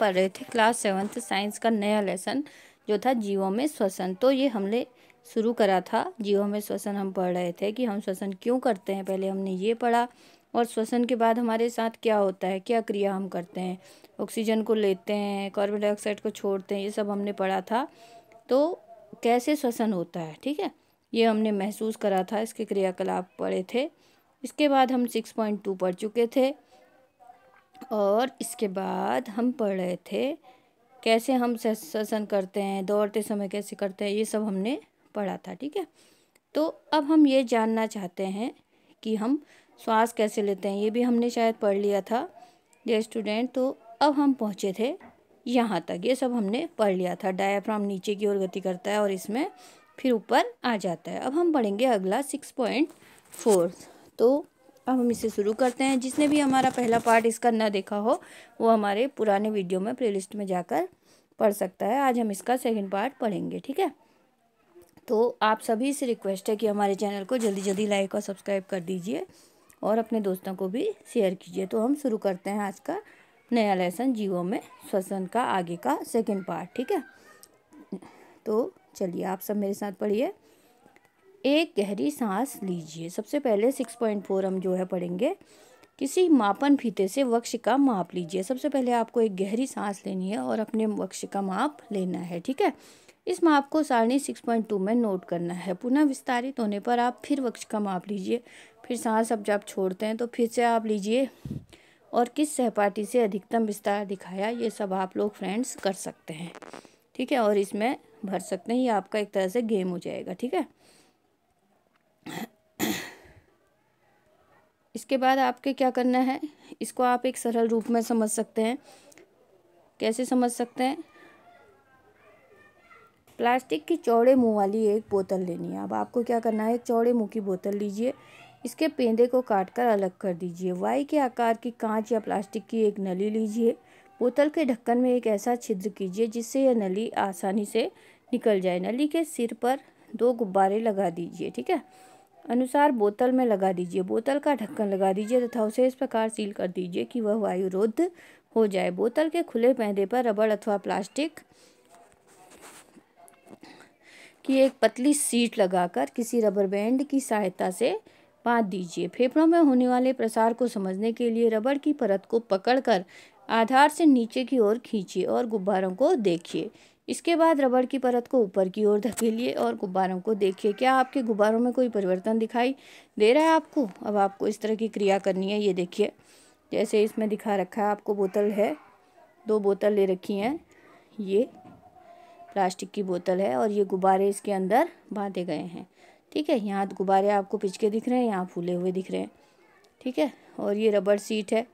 पढ़ रहे थे क्लास सेवन्थ साइंस का नया लेसन जो था जीवों में श्वसन तो ये हमने शुरू करा था जीवों में श्वसन हम पढ़ रहे थे कि हम श्वसन क्यों करते हैं पहले हमने ये पढ़ा और श्वसन के बाद हमारे साथ क्या होता है क्या क्रिया हम करते हैं ऑक्सीजन को लेते हैं कार्बन डाइऑक्साइड को छोड़ते हैं ये सब हमने पढ़ा था तो कैसे श्वसन होता है ठीक है ये हमने महसूस करा था इसके क्रियाकलाप पढ़े थे इसके बाद हम सिक्स पॉइंट टू पढ़ चुके थे और इसके बाद हम पढ़ रहे थे कैसे हम श्वसन करते हैं दौड़ते समय कैसे करते हैं ये सब हमने पढ़ा था ठीक है तो अब हम ये जानना चाहते हैं कि हम श्वास कैसे लेते हैं ये भी हमने शायद पढ़ लिया था ये स्टूडेंट तो अब हम पहुँचे थे यहाँ तक ये सब हमने पढ़ लिया था डायाफ्राम नीचे की ओर गति करता है और इसमें फिर ऊपर आ जाता है अब हम पढ़ेंगे अगला सिक्स पॉइंट फोर तो अब हम इसे शुरू करते हैं जिसने भी हमारा पहला पार्ट इसका न देखा हो वो हमारे पुराने वीडियो में प्लेलिस्ट में जाकर पढ़ सकता है आज हम इसका सेकंड पार्ट पढ़ेंगे ठीक है तो आप सभी से रिक्वेस्ट है कि हमारे चैनल को जल्दी जल्दी लाइक और सब्सक्राइब कर दीजिए और अपने दोस्तों को भी शेयर कीजिए तो हम शुरू करते हैं आज का नया लेसन जीवो में श्वसन का आगे का सेकेंड पार्ट ठीक है तो चलिए आप सब मेरे साथ पढ़िए एक गहरी सांस लीजिए सबसे पहले सिक्स पॉइंट फोर हम जो है पढ़ेंगे किसी मापन फीते से वक्ष का माप लीजिए सबसे पहले आपको एक गहरी सांस लेनी है और अपने वक्ष का माप लेना है ठीक है इस माप को सारणी सिक्स पॉइंट टू में नोट करना है पुनः विस्तारित होने पर आप फिर वक्ष का माप लीजिए फिर सांस अब जब छोड़ते हैं तो फिर से आप लीजिए और किस सहपाठी से अधिकतम विस्तार दिखाया ये सब आप लोग फ्रेंड्स कर सकते हैं ठीक है और इसमें भर सकते हैं ये आपका एक तरह से गेम हो जाएगा ठीक है इसके बाद आपके क्या करना है इसको आप एक सरल रूप में समझ सकते हैं कैसे समझ सकते हैं प्लास्टिक की चौड़े मुंह वाली एक बोतल लेनी है अब आपको क्या करना है चौड़े मुंह की बोतल लीजिए इसके पेंदे को काट कर अलग कर दीजिए वाई के आकार की कांच या प्लास्टिक की एक नली लीजिए बोतल के ढक्कन में एक ऐसा छिद्र कीजिए जिससे यह नली आसानी से निकल जाए नली के सिर पर दो गुब्बारे लगा दीजिए ठीक है अनुसार बोतल में लगा दीजिए बोतल का ढक्कन लगा दीजिए तथा उसे इस प्रकार सील कर दीजिए कि वह वायुरोध हो जाए बोतल के खुले पहने पर रबड़ अथवा प्लास्टिक की एक पतली सीट लगाकर किसी रबर बैंड की सहायता से बांध दीजिए फेफड़ों में होने वाले प्रसार को समझने के लिए रबड़ की परत को पकड़कर आधार से नीचे की ओर खींचिए और गुब्बारों को देखिए इसके बाद रबड़ की परत को ऊपर की ओर धकेलिए और गुब्बारों को देखिए क्या आपके गुब्बारों में कोई परिवर्तन दिखाई दे रहा है आपको अब आपको इस तरह की क्रिया करनी है ये देखिए जैसे इसमें दिखा रखा है आपको बोतल है दो बोतल ले रखी हैं ये प्लास्टिक की बोतल है और ये गुब्बारे इसके अंदर बांधे गए हैं ठीक है यहाँ गुब्बारे आपको पिचके दिख रहे हैं यहाँ फूले हुए दिख रहे हैं ठीक है और ये रबड़ सीट है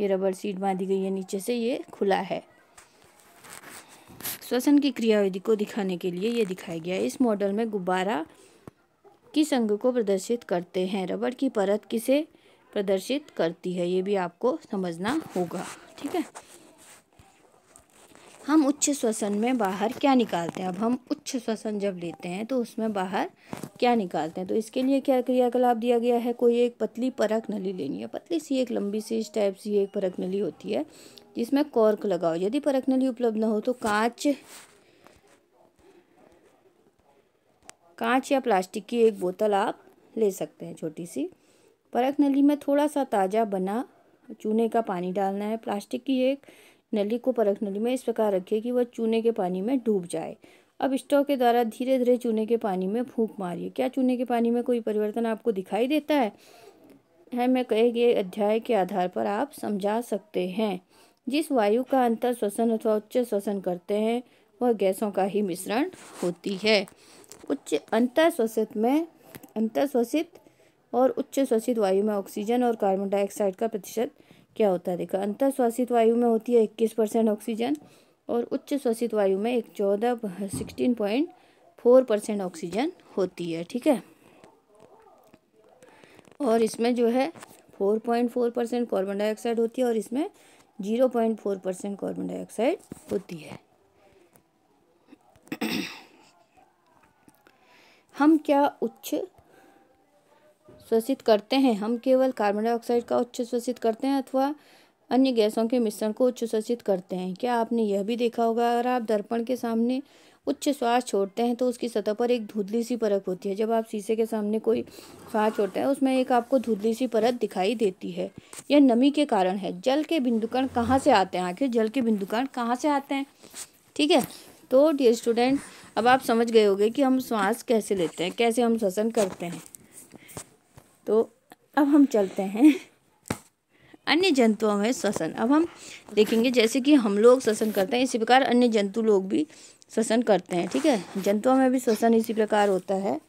ये रबड़ सीट बांधी गई है नीचे से ये खुला है श्वसन की क्रियाविधि को दिखाने के लिए यह दिखाया गया है इस मॉडल में गुब्बारा की संघ को प्रदर्शित करते हैं रबड़ की परत किसे प्रदर्शित करती है ये भी आपको समझना होगा ठीक है हम उच्च श्वसन में बाहर क्या निकालते हैं अब हम उच्च श्वसन जब लेते हैं तो उसमें बाहर क्या निकालते हैं तो इसके लिए क्या क्रियाकलाप दिया गया है कोई एक पतली परख नली लेनी है पतली सी एक लंबी सी इस टाइप सी एक परख नली होती है जिसमें कॉर्क लगाओ यदि परख नली उपलब्ध न हो तो कांच कांच या प्लास्टिक की एक बोतल आप ले सकते हैं छोटी सी परख नली में थोड़ा सा ताज़ा बना चूने का पानी डालना है प्लास्टिक की एक नली को परख नली में इस प्रकार रखिए कि वह चूने के पानी में डूब जाए अब स्टोव के द्वारा धीरे धीरे चूने के पानी में फूंक मारिए क्या चूने के पानी में कोई परिवर्तन आपको दिखाई देता है है मैं कहे गए अध्याय के आधार पर आप समझा सकते हैं जिस वायु का अंतर श्वसन अथवा उच्च श्वसन करते हैं वह गैसों का ही मिश्रण होती है उच्च अंतर श्वसित में अंतर श्वसित और उच्च श्वसित वायु में ऑक्सीजन और कार्बन डाइऑक्साइड का प्रतिशत क्या होता है देखा अंतर श्वसित वायु में होती है इक्कीस परसेंट ऑक्सीजन और उच्च श्वसित वायु में एक चौदह sixteen point four percent oxygen होती है ठीक है और इसमें जो है four point four percent carbon dioxide होती है और इसमें zero point four percent carbon dioxide होती है हम क्या उच्च श्वसित करते हैं हम केवल कार्बन डाइऑक्साइड का उच्च श्वसित करते हैं अथवा अन्य गैसों के मिश्रण को उच्च श्वसित करते हैं क्या आपने यह भी देखा होगा अगर आप दर्पण के सामने उच्च श्वास छोड़ते हैं तो उसकी सतह पर एक धुंधली सी परत होती है जब आप शीशे के सामने कोई श्वास छोड़ते हैं उसमें एक आपको धुंधली सी परत दिखाई देती है यह नमी के कारण है जल के बिंदुकण कहाँ से आते हैं आखिर जल के बिंदुकण कहाँ से आते हैं ठीक है तो डियर स्टूडेंट अब आप समझ गए होंगे कि हम श्वास कैसे लेते हैं कैसे हम श्वसन करते हैं तो अब हम चलते हैं अन्य जंतुओं में श्वसन अब हम देखेंगे जैसे कि हम लोग श्वसन करते हैं इसी प्रकार अन्य जंतु लोग भी श्वसन करते हैं ठीक है जंतुओं में भी श्वसन इसी प्रकार होता है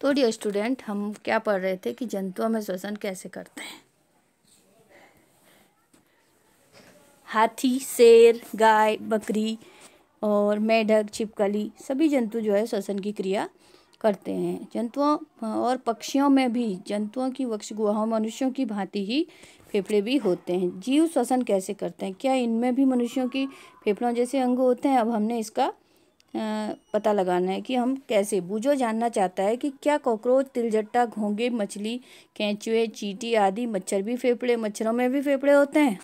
तो डियर स्टूडेंट हम क्या पढ़ रहे थे कि जंतुओं में श्वसन कैसे करते हैं हाथी शेर गाय बकरी और मेढक छिपकली सभी जंतु जो है श्वसन की क्रिया करते हैं जंतुओं और पक्षियों में भी जंतुओं की वक्ष गुहाओं मनुष्यों की भांति ही फेफड़े भी होते हैं जीव श्वसन कैसे करते हैं क्या इनमें भी मनुष्यों की फेफड़ों जैसे अंग होते हैं अब हमने इसका पता लगाना है कि हम कैसे बूझो जानना चाहता है कि क्या कॉकरोच तिलजट्टा घोंगे मछली केंचुए चीटी आदि मच्छर भी फेफड़े मच्छरों में भी फेफड़े होते हैं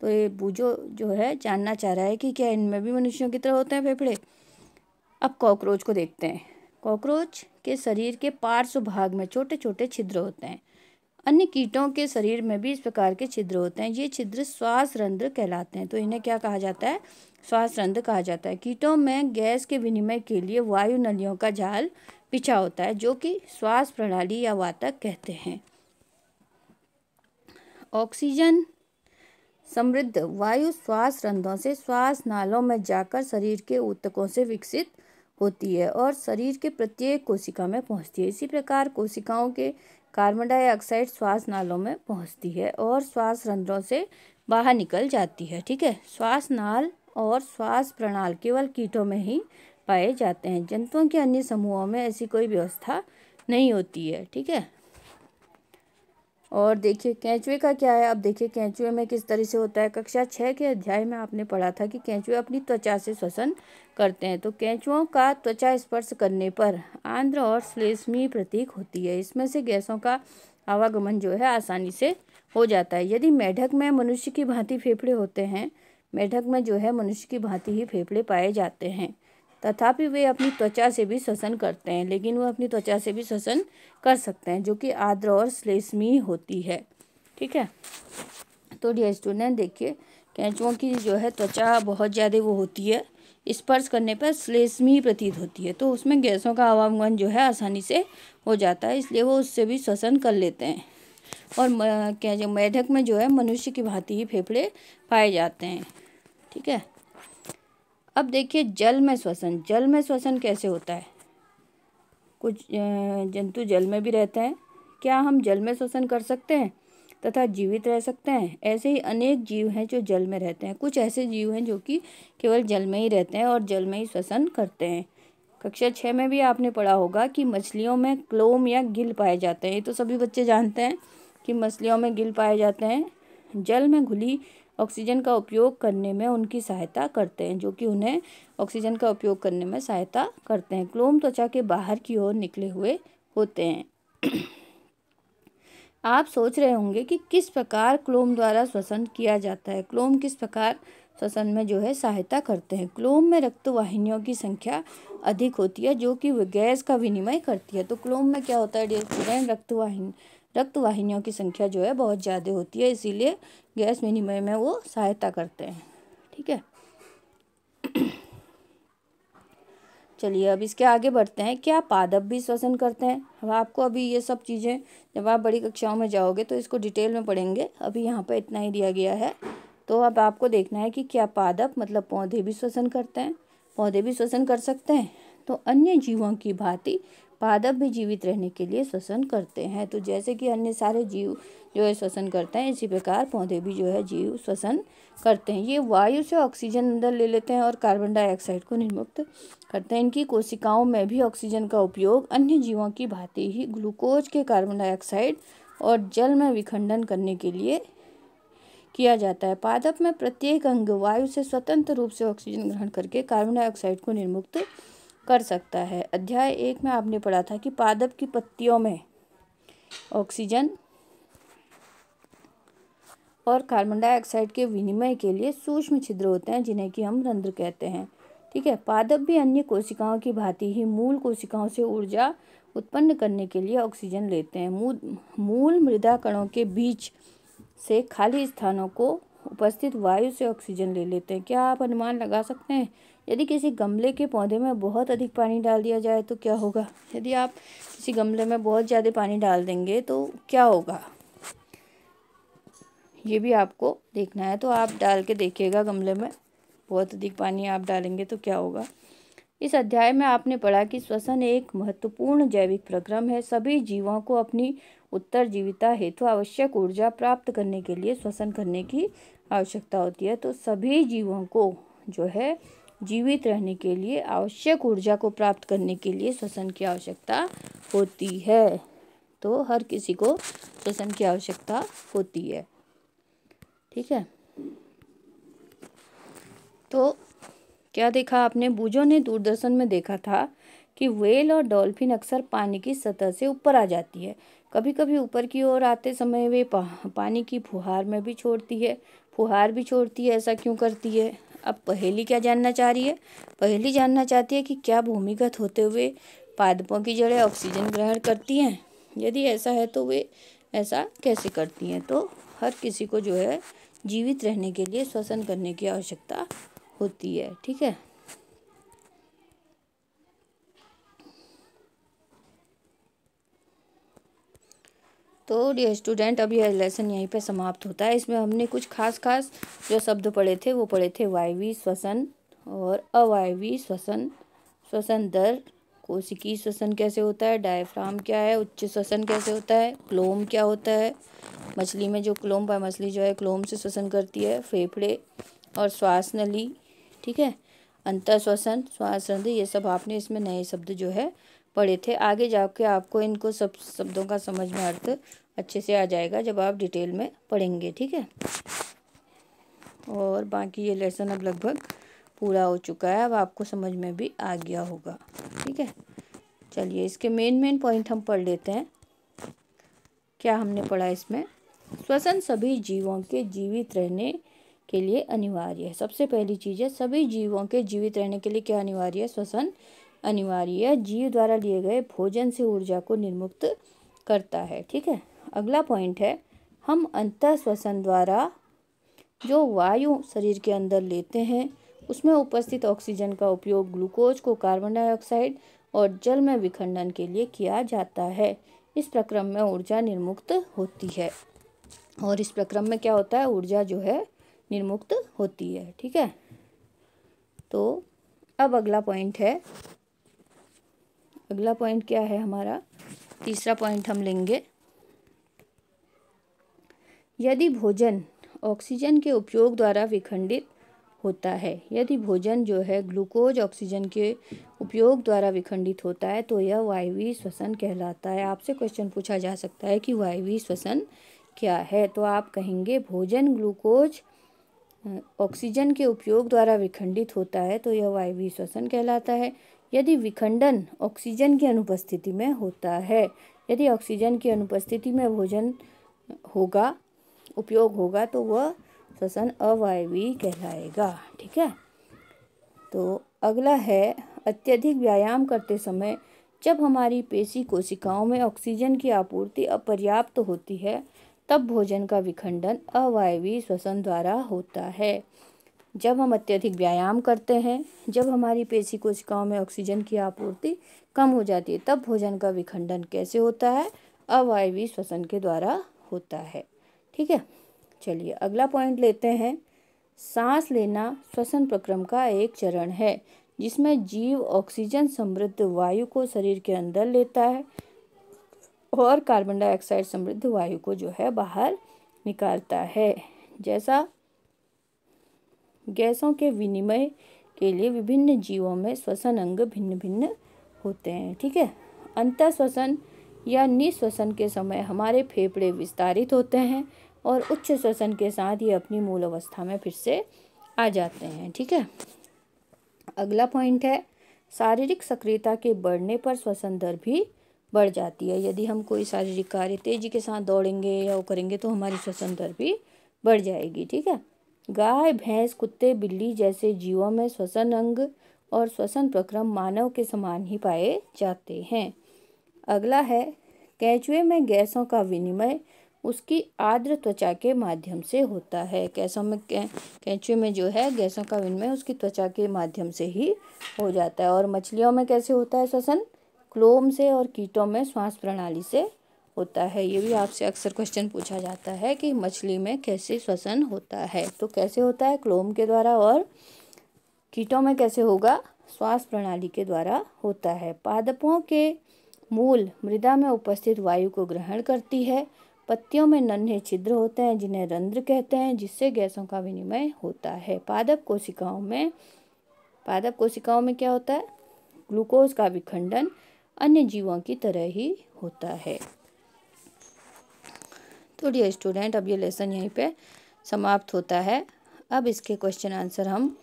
तो ये बूझो जो है जानना चाह रहा है कि क्या इनमें भी मनुष्यों की तरह होते हैं फेफड़े अब कॉकरोच को देखते हैं कॉकरोच के शरीर के पार्श्व भाग में छोटे छोटे छिद्र होते हैं अन्य कीटों के शरीर में भी इस प्रकार के छिद्र होते हैं ये छिद्र श्वास रंध्र कहलाते हैं तो इन्हें क्या कहा जाता है श्वास रंध्र कहा जाता है कीटों में गैस के विनिमय के लिए वायु नलियों का जाल पिछा होता है जो कि श्वास प्रणाली या वातक कहते हैं ऑक्सीजन समृद्ध वायु श्वास रंधों से श्वास नालों में जाकर शरीर के ऊतकों से विकसित होती है और शरीर के प्रत्येक कोशिका में पहुंचती है इसी प्रकार कोशिकाओं के कार्बन डाइऑक्साइड श्वास नालों में पहुंचती है और श्वास रंध्रों से बाहर निकल जाती है ठीक है श्वास नाल और श्वास प्रणाल केवल कीटों में ही पाए जाते हैं जंतुओं के अन्य समूहों में ऐसी कोई व्यवस्था नहीं होती है ठीक है और देखिए कैंचुए का क्या है अब देखिए कैंचुए में किस तरह से होता है कक्षा छः के अध्याय में आपने पढ़ा था कि कैंचुए अपनी त्वचा से श्वसन करते हैं तो कैंचुओं का त्वचा स्पर्श करने पर आंध्र और श्लेष्मी प्रतीक होती है इसमें से गैसों का आवागमन जो है आसानी से हो जाता है यदि मेढक में मनुष्य की भांति फेफड़े होते हैं मेढक में जो है मनुष्य की भांति ही फेफड़े पाए जाते हैं तथापि वे अपनी त्वचा से भी श्वसन करते हैं लेकिन वह अपनी त्वचा से भी श्वसन कर सकते हैं जो कि आर्द्र और श्लेष्मी होती है ठीक है तो डियर स्टूडेंट देखिए कैचुओं की जो है त्वचा बहुत ज़्यादा वो होती है स्पर्श करने पर श्लेष्मी प्रतीत होती है तो उसमें गैसों का आवागमन जो है आसानी से हो जाता है इसलिए वो उससे भी श्वसन कर लेते हैं और क्या जो मेढक में जो है मनुष्य की भांति ही फेफड़े पाए जाते हैं ठीक है अब देखिए जल में श्वसन जल में श्वसन कैसे होता है कुछ जंतु जल में भी रहते हैं क्या हम जल में श्वसन कर सकते हैं तथा जीवित रह सकते हैं ऐसे ही अनेक जीव हैं जो जल में रहते हैं कुछ ऐसे जीव हैं जो कि केवल जल में ही रहते हैं और जल में ही श्वसन करते हैं कक्षा छः में भी आपने पढ़ा होगा कि मछलियों में क्लोम या गिल पाए जाते हैं ये तो सभी बच्चे जानते हैं कि मछलियों में गिल पाए जाते हैं जल में घुली ऑक्सीजन का उपयोग करने में उनकी सहायता करते हैं जो कि उन्हें ऑक्सीजन का उपयोग करने में सहायता करते हैं क्लोम त्वचा के बाहर की ओर निकले हुए होते हैं आप सोच रहे होंगे कि किस प्रकार क्लोम द्वारा श्वसन किया जाता है क्लोम किस प्रकार श्वसन में जो है सहायता करते हैं क्लोम में रक्त वाहिनियों की संख्या अधिक होती है जो कि गैस का विनिमय करती है तो क्लोम में क्या होता है डियर स्टूडेंट रक्त वाहिनी रक्त वाहिनियों की संख्या जो है बहुत ज़्यादा होती है इसीलिए गैस विनिमय में वो सहायता करते हैं ठीक है चलिए अब इसके आगे बढ़ते हैं क्या पादप भी श्वसन करते हैं अब आपको अभी ये सब चीज़ें जब आप बड़ी कक्षाओं में जाओगे तो इसको डिटेल में पढ़ेंगे अभी यहाँ पर इतना ही दिया गया है तो अब आपको देखना है कि क्या पादप मतलब पौधे भी श्वसन करते हैं पौधे भी श्वसन कर सकते हैं तो अन्य जीवों की भांति पादप भी जीवित रहने के लिए श्वसन करते हैं तो जैसे कि अन्य सारे जीव जो है श्वसन करते हैं इसी प्रकार पौधे भी जो है जीव श्वसन करते हैं ये वायु से ऑक्सीजन अंदर ले लेते हैं और कार्बन डाइऑक्साइड को निर्मुक्त करते हैं इनकी कोशिकाओं में भी ऑक्सीजन का उपयोग अन्य जीवों की भांति ही ग्लूकोज के कार्बन डाइऑक्साइड और जल में विखंडन करने के लिए किया जाता है पादप में प्रत्येक अंग वायु से स्वतंत्र रूप से ऑक्सीजन ग्रहण करके कार्बन डाइऑक्साइड को निर्मुक्त कर सकता है अध्याय एक में आपने पढ़ा था कि पादप की पत्तियों में ऑक्सीजन और कार्बन डाइऑक्साइड के विनिमय के लिए सूक्ष्म छिद्र होते हैं जिन्हें कि हम रंध्र कहते हैं ठीक है पादप भी अन्य कोशिकाओं की भांति ही मूल कोशिकाओं से ऊर्जा उत्पन्न करने के लिए ऑक्सीजन लेते हैं मूल मृदा कणों के बीच से खाली स्थानों को उपस्थित वायु से ऑक्सीजन ले लेते हैं क्या आप अनुमान लगा सकते हैं यदि किसी गमले के पौधे में बहुत अधिक पानी डाल दिया जाए तो क्या होगा यदि आप किसी गमले में बहुत ज़्यादा पानी डाल देंगे तो क्या होगा ये भी आपको देखना है तो आप डाल के देखिएगा गमले में बहुत अधिक पानी आप डालेंगे तो क्या होगा इस अध्याय में आपने पढ़ा कि श्वसन एक महत्वपूर्ण जैविक प्रक्रम है सभी जीवों को अपनी उत्तर जीविता हेतु आवश्यक ऊर्जा प्राप्त करने के लिए श्वसन करने की आवश्यकता होती है तो सभी जीवों को जो है जीवित रहने के लिए आवश्यक ऊर्जा को प्राप्त करने के लिए श्वसन की आवश्यकता होती है तो हर किसी को श्वसन की आवश्यकता होती है ठीक है तो क्या देखा आपने बूझों ने दूरदर्शन में देखा था कि वेल और डॉल्फिन अक्सर पानी की सतह से ऊपर आ जाती है कभी कभी ऊपर की ओर आते समय वे पानी की फुहार में भी छोड़ती है फुहार भी छोड़ती है ऐसा क्यों करती है अब पहेली क्या जानना चाह रही है पहेली जानना चाहती है कि क्या भूमिगत होते हुए पादपों की जड़ें ऑक्सीजन ग्रहण करती हैं यदि ऐसा है तो वे ऐसा कैसे करती हैं तो हर किसी को जो है जीवित रहने के लिए श्वसन करने की आवश्यकता होती है ठीक है तो डियर स्टूडेंट अब यह लेसन यहीं पे समाप्त होता है इसमें हमने कुछ खास खास जो शब्द पढ़े थे वो पढ़े थे वायवी श्वसन और अवायवी श्वसन श्वसन दर कोशिकी श्वसन कैसे होता है डायफ्राम क्या है उच्च श्वसन कैसे होता है क्लोम क्या होता है मछली में जो क्लोम पाए मछली जो है क्लोम से श्वसन करती है फेफड़े और श्वास नली ठीक है अंतर श्वसन श्वास नली ये सब आपने इसमें नए शब्द जो है पढ़े थे आगे जाके आपको इनको सब शब्दों का समझ में अर्थ अच्छे से आ जाएगा जब आप डिटेल में पढ़ेंगे ठीक है और बाकी ये लेसन अब लगभग पूरा हो चुका है अब आपको समझ में भी आ गया होगा ठीक है चलिए इसके मेन मेन पॉइंट हम पढ़ लेते हैं क्या हमने पढ़ा इसमें श्वसन सभी जीवों के जीवित रहने के लिए अनिवार्य है सबसे पहली चीज़ है सभी जीवों के जीवित रहने के लिए क्या अनिवार्य है श्वसन अनिवार्य है जीव द्वारा लिए गए भोजन से ऊर्जा को निर्मुक्त करता है ठीक है अगला पॉइंट है हम अंत श्वसन द्वारा जो वायु शरीर के अंदर लेते हैं उसमें उपस्थित ऑक्सीजन का उपयोग ग्लूकोज को कार्बन डाइऑक्साइड और जल में विखंडन के लिए किया जाता है इस प्रक्रम में ऊर्जा निर्मुक्त होती है और इस प्रक्रम में क्या होता है ऊर्जा जो है निर्मुक्त होती है ठीक है तो अब अगला पॉइंट है अगला पॉइंट क्या है हमारा तीसरा पॉइंट हम लेंगे यदि भोजन ऑक्सीजन के उपयोग द्वारा विखंडित होता है यदि भोजन जो है ग्लूकोज ऑक्सीजन के उपयोग द्वारा विखंडित होता है तो यह वायवी श्वसन कहलाता है आपसे क्वेश्चन पूछा जा सकता है कि वायवी श्वसन क्या है तो आप कहेंगे भोजन ग्लूकोज ऑक्सीजन के उपयोग द्वारा विखंडित होता है तो यह वायवी श्वसन कहलाता है यदि विखंडन ऑक्सीजन की अनुपस्थिति में होता है यदि ऑक्सीजन की अनुपस्थिति में भोजन होगा उपयोग होगा तो वह श्वसन अवायवी कहलाएगा ठीक है तो अगला है अत्यधिक व्यायाम करते समय जब हमारी पेशी कोशिकाओं में ऑक्सीजन की आपूर्ति अपर्याप्त होती है तब भोजन का विखंडन अवायवी श्वसन द्वारा होता है जब हम अत्यधिक व्यायाम करते हैं जब हमारी पेशी कोशिकाओं में ऑक्सीजन की आपूर्ति कम हो जाती है तब भोजन का विखंडन कैसे होता है अवायवी श्वसन के द्वारा होता है ठीक है चलिए अगला पॉइंट लेते हैं सांस लेना श्वसन प्रक्रम का एक चरण है जिसमें जीव ऑक्सीजन समृद्ध वायु को शरीर के अंदर लेता है और कार्बन डाइऑक्साइड समृद्ध वायु को जो है बाहर निकालता है जैसा गैसों के विनिमय के लिए विभिन्न जीवों में श्वसन अंग भिन्न भिन्न होते हैं ठीक है अंत श्वसन या निश्वसन के समय हमारे फेफड़े विस्तारित होते हैं और उच्च श्वसन के साथ ये अपनी मूल अवस्था में फिर से आ जाते हैं ठीक है अगला पॉइंट है शारीरिक सक्रियता के बढ़ने पर श्वसन दर भी बढ़ जाती है यदि हम कोई शारीरिक कार्य तेजी के साथ दौड़ेंगे या वो करेंगे तो हमारी श्वसन दर भी बढ़ जाएगी ठीक है गाय भैंस कुत्ते बिल्ली जैसे जीवों में श्वसन अंग और श्वसन प्रक्रम मानव के समान ही पाए जाते हैं अगला है कैचुए में गैसों का विनिमय उसकी आर्द्र त्वचा के माध्यम से होता है गैसों में कैंचुए में जो है गैसों का विनिमय उसकी त्वचा के माध्यम से ही हो जाता है और मछलियों में कैसे होता है श्वसन क्लोम से और कीटों में श्वास प्रणाली से होता है ये भी आपसे अक्सर क्वेश्चन पूछा जाता है कि मछली में कैसे श्वसन होता है तो कैसे होता है क्लोम के द्वारा और कीटों में कैसे होगा श्वास प्रणाली के द्वारा होता है पादपों के मूल मृदा में उपस्थित वायु को ग्रहण करती है पत्तियों में नन्हे छिद्र होते हैं जिन्हें रंध्र कहते हैं जिससे गैसों का विनिमय होता है पादप कोशिकाओं में पादप कोशिकाओं में क्या होता है ग्लूकोज का विखंडन अन्य जीवों की तरह ही होता है तो डियर स्टूडेंट अब ये लेसन यहीं पे समाप्त होता है अब इसके क्वेश्चन आंसर हम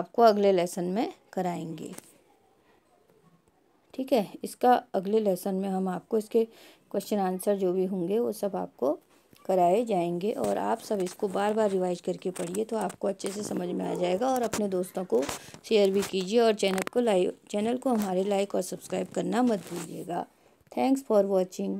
आपको अगले लेसन में कराएंगे ठीक है इसका अगले लेसन में हम आपको इसके क्वेश्चन आंसर जो भी होंगे वो सब आपको कराए जाएंगे और आप सब इसको बार बार रिवाइज करके पढ़िए तो आपको अच्छे से समझ में आ जाएगा और अपने दोस्तों को शेयर भी कीजिए और चैनल को लाइक चैनल को हमारे लाइक और सब्सक्राइब करना मत भूलिएगा थैंक्स फॉर वॉचिंग